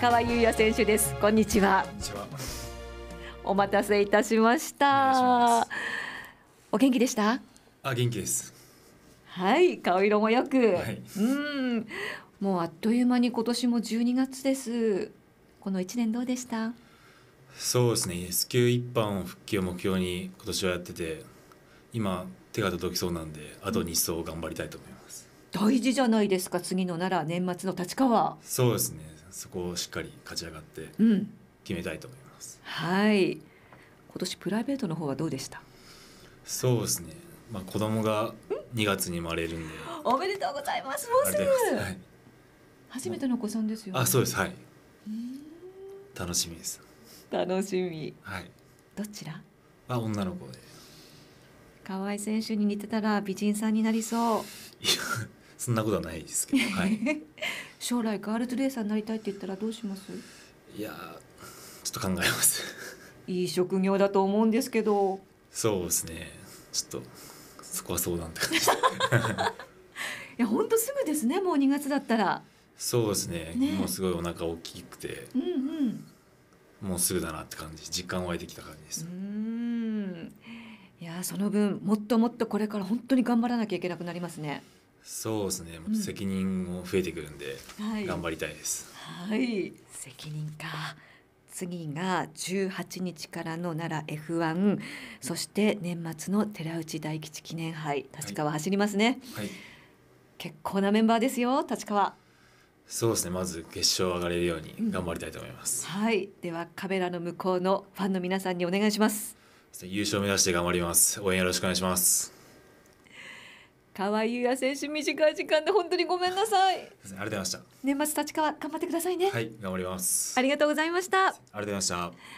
川優也選手ですこんにちはお待たせいたしましたお元気でしたあ元気ですはい顔色もよく、はい、うんもうあっという間に今年も12月ですこの1年どうでしたそうですね S 級一般復帰を目標に今年はやってて今手が届きそうなんであと2層頑張りたいと思います大事じゃないですか次の奈良年末の立川そうですねそこをしっかり勝ち上がって決めたいと思います、うん、はい今年プライベートの方はどうでしたそうですねまあ子供が2月に生まれるんでおめでとうございますもうすぐ、はい、初めてのお子さんですよ、ね、あそうですはい楽しみです楽しみはいどちらあ女の子で河合選手に似てたら美人さんになりそう。いやそんなことはないですけど、はい、将来ガールズレーサーになりたいって言ったらどうしますいやちょっと考えますいい職業だと思うんですけどそうですねちょっとそこは相談って感じ いや本当すぐですねもう2月だったらそうですね、ね、もうすごいお腹大きくて、うんうん、もうすぐだなって感じ実感湧いてきた感じですうんいやその分もっともっとこれから本当に頑張らなきゃいけなくなりますねそうですね、うん、責任も増えてくるんで、はい、頑張りたいですはい責任か次が18日からの奈良 F1 そして年末の寺内大吉記念杯立川走りますね、はい、結構なメンバーですよ立川そうですねまず決勝上がれるように頑張りたいと思います、うん、はいではカメラの向こうのファンの皆さんにお願いします優勝目指して頑張ります応援よろしくお願いします川井優也選手短い時間で本当にごめんなさい。ありがとうございました。年末立川頑張ってくださいね。はい、頑張ります。ありがとうございました。ありがとうございました。